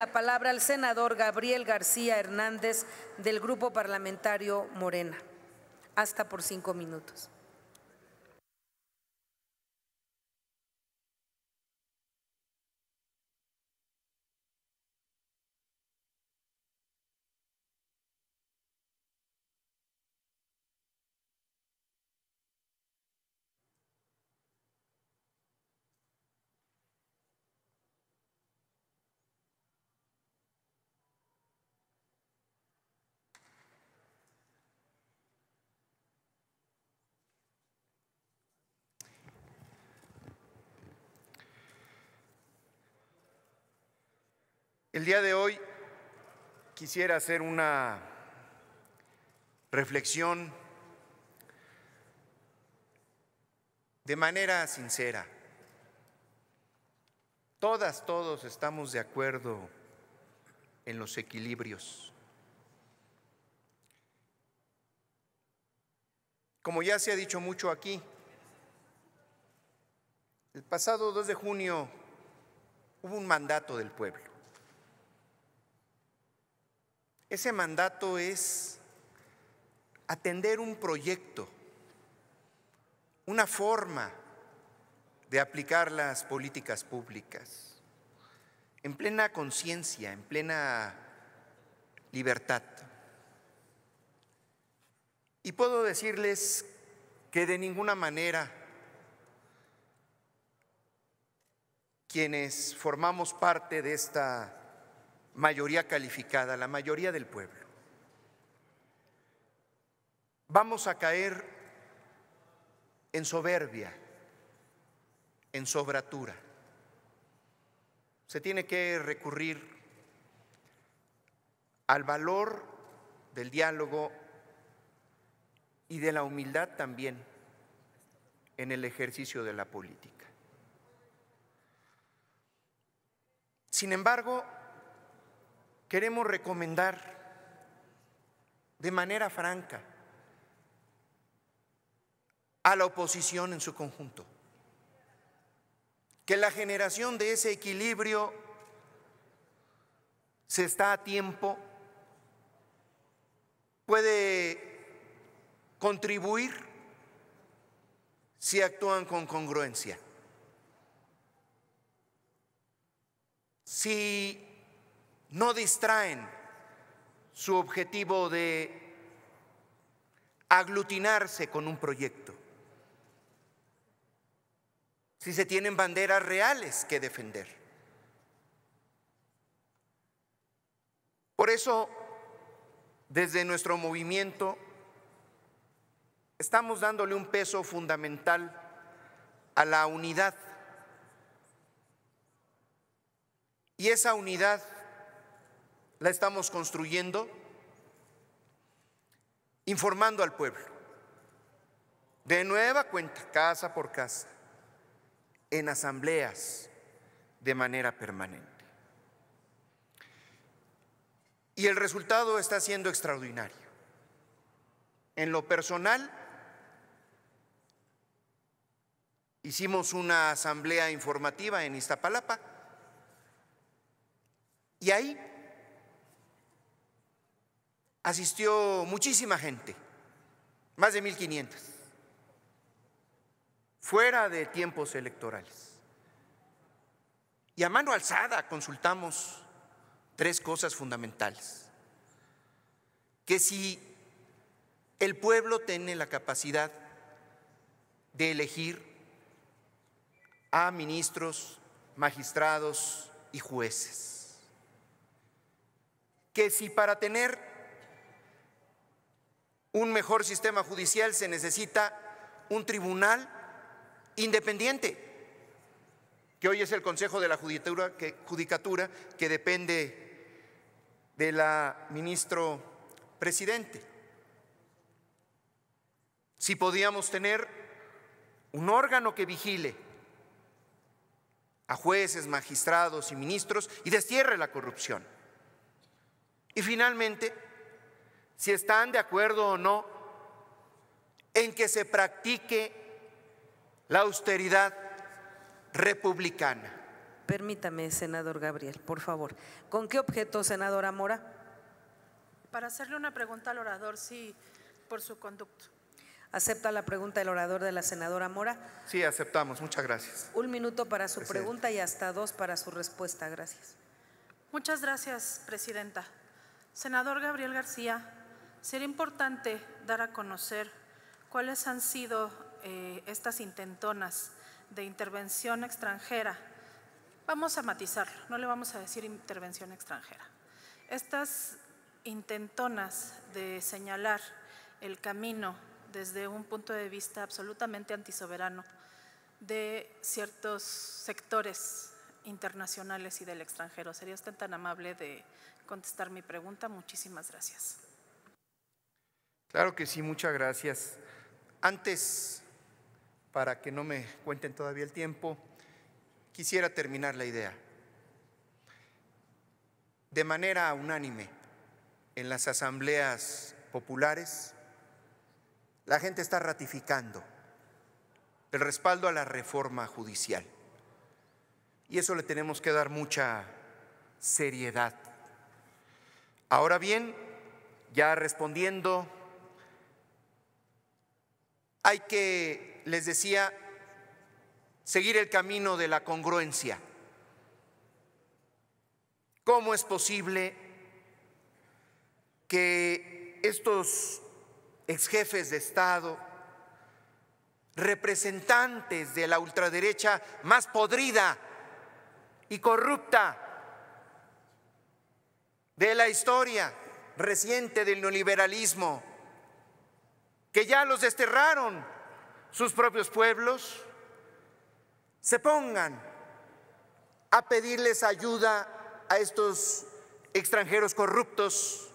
La palabra al senador Gabriel García Hernández del Grupo Parlamentario Morena. Hasta por cinco minutos. El día de hoy quisiera hacer una reflexión de manera sincera. Todas, todos estamos de acuerdo en los equilibrios. Como ya se ha dicho mucho aquí, el pasado 2 de junio hubo un mandato del pueblo. Ese mandato es atender un proyecto, una forma de aplicar las políticas públicas, en plena conciencia, en plena libertad. Y puedo decirles que de ninguna manera quienes formamos parte de esta mayoría calificada, la mayoría del pueblo. Vamos a caer en soberbia, en sobratura. Se tiene que recurrir al valor del diálogo y de la humildad también en el ejercicio de la política. Sin embargo, queremos recomendar de manera franca a la oposición en su conjunto. Que la generación de ese equilibrio se está a tiempo, puede contribuir si actúan con congruencia. Si no distraen su objetivo de aglutinarse con un proyecto. Si se tienen banderas reales que defender. Por eso, desde nuestro movimiento, estamos dándole un peso fundamental a la unidad. Y esa unidad la estamos construyendo informando al pueblo, de nueva cuenta, casa por casa, en asambleas de manera permanente. Y el resultado está siendo extraordinario. En lo personal, hicimos una asamblea informativa en Iztapalapa y ahí asistió muchísima gente, más de 1.500, fuera de tiempos electorales. Y a mano alzada consultamos tres cosas fundamentales. Que si el pueblo tiene la capacidad de elegir a ministros, magistrados y jueces. Que si para tener un mejor sistema judicial se necesita un tribunal independiente, que hoy es el Consejo de la Judicatura que, depende de la ministro presidente. Si podíamos tener un órgano que vigile a jueces, magistrados y ministros y destierre la corrupción. Y finalmente, si están de acuerdo o no en que se practique la austeridad republicana. Permítame, senador Gabriel, por favor. ¿Con qué objeto, senadora Mora? Para hacerle una pregunta al orador, sí, por su conducto. ¿Acepta la pregunta del orador de la senadora Mora? Sí, aceptamos. Muchas gracias. Un minuto para su pregunta y hasta dos para su respuesta. Gracias. Muchas gracias, Presidenta. Senador Gabriel García, Sería importante dar a conocer cuáles han sido eh, estas intentonas de intervención extranjera. Vamos a matizarlo, no le vamos a decir intervención extranjera. Estas intentonas de señalar el camino desde un punto de vista absolutamente antisoberano de ciertos sectores internacionales y del extranjero. Sería usted tan amable de contestar mi pregunta. Muchísimas gracias. Claro que sí, muchas gracias. Antes, para que no me cuenten todavía el tiempo, quisiera terminar la idea. De manera unánime, en las asambleas populares, la gente está ratificando el respaldo a la reforma judicial. Y eso le tenemos que dar mucha seriedad. Ahora bien, ya respondiendo hay que, les decía, seguir el camino de la congruencia. ¿Cómo es posible que estos ex jefes de Estado, representantes de la ultraderecha más podrida y corrupta de la historia reciente del neoliberalismo, que ya los desterraron sus propios pueblos, se pongan a pedirles ayuda a estos extranjeros corruptos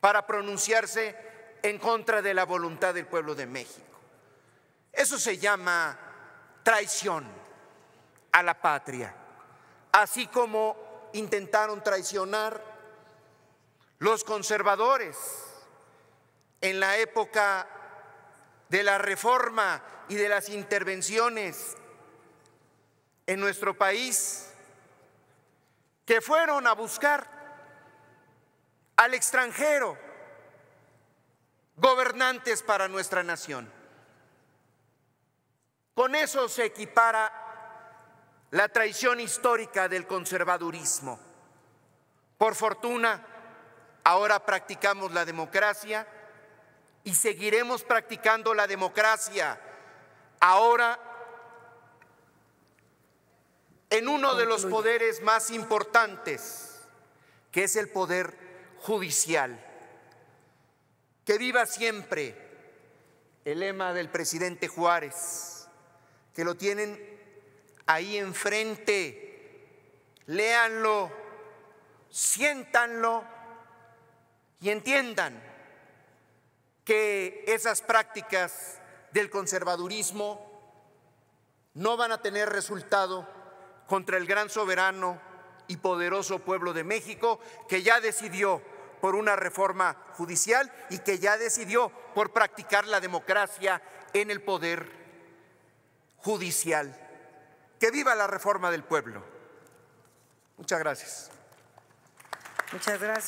para pronunciarse en contra de la voluntad del pueblo de México. Eso se llama traición a la patria, así como intentaron traicionar los conservadores en la época de la reforma y de las intervenciones en nuestro país, que fueron a buscar al extranjero gobernantes para nuestra nación. Con eso se equipara la traición histórica del conservadurismo. Por fortuna, ahora practicamos la democracia y seguiremos practicando la democracia. Ahora, en uno de los poderes más importantes, que es el poder judicial. Que viva siempre el lema del presidente Juárez, que lo tienen ahí enfrente. Léanlo, siéntanlo y entiendan que esas prácticas del conservadurismo no van a tener resultado contra el gran soberano y poderoso pueblo de México que ya decidió por una reforma judicial y que ya decidió por practicar la democracia en el poder judicial. Que viva la reforma del pueblo. Muchas gracias. Muchas gracias.